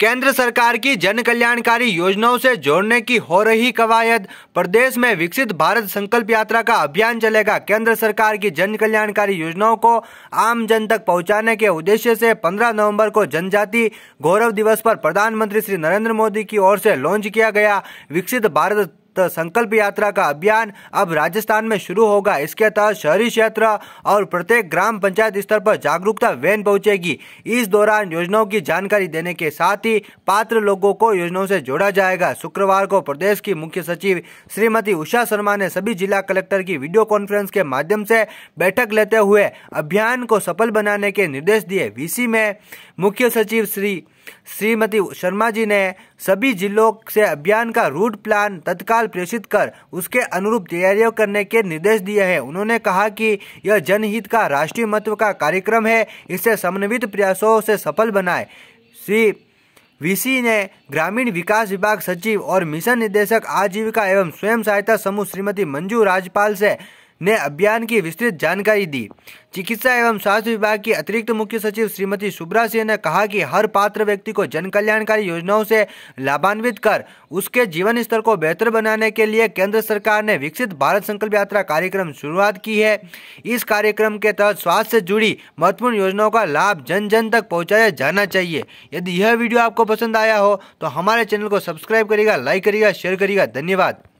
केंद्र सरकार की जन कल्याणकारी योजनाओं से जोड़ने की हो रही कवायद प्रदेश में विकसित भारत संकल्प यात्रा का अभियान चलेगा केंद्र सरकार की जन कल्याणकारी योजनाओं को आम जन तक पहुंचाने के उद्देश्य से 15 नवंबर को जनजाति गौरव दिवस पर प्रधानमंत्री श्री नरेंद्र मोदी की ओर से लॉन्च किया गया विकसित भारत तो संकल्प यात्रा का अभियान अब राजस्थान में शुरू होगा इसके तहत शहरी क्षेत्र और प्रत्येक ग्राम पंचायत स्तर पर जागरूकता वैन पहुंचेगी इस दौरान योजनाओं की जानकारी देने के साथ ही पात्र लोगों को योजनाओं से जोड़ा जाएगा शुक्रवार को प्रदेश की मुख्य सचिव श्रीमती उषा शर्मा ने सभी जिला कलेक्टर की वीडियो कॉन्फ्रेंस के माध्यम से बैठक लेते हुए अभियान को सफल बनाने के निर्देश दिए वीसी में मुख्य सचिव श्री श्रीमती शर्मा जी ने सभी जिलों से अभियान का रूट प्लान तत्काल प्रेषित कर उसके अनुरूप तैयारियों करने के निर्देश दिए हैं उन्होंने कहा कि यह जनहित का राष्ट्रीय महत्व का कार्यक्रम है इसे समन्वित प्रयासों से सफल बनाए श्री वीसी ने ग्रामीण विकास विभाग सचिव और मिशन निदेशक आजीविका एवं स्वयं सहायता समूह श्रीमती मंजू राजपाल से ने अभियान की विस्तृत जानकारी दी चिकित्सा एवं स्वास्थ्य विभाग की अतिरिक्त मुख्य सचिव श्रीमती सुब्रा सिंह ने कहा कि हर पात्र व्यक्ति को जन कल्याणकारी योजनाओं से लाभान्वित कर उसके जीवन स्तर को बेहतर बनाने के लिए केंद्र सरकार ने विकसित भारत संकल्प यात्रा कार्यक्रम शुरुआत की है इस कार्यक्रम के तहत स्वास्थ्य से जुड़ी महत्वपूर्ण योजनाओं का लाभ जन जन तक पहुँचाया जाना चाहिए यदि यह वीडियो आपको पसंद आया हो तो हमारे चैनल को सब्सक्राइब करिएगा लाइक करेगा शेयर करिएगा धन्यवाद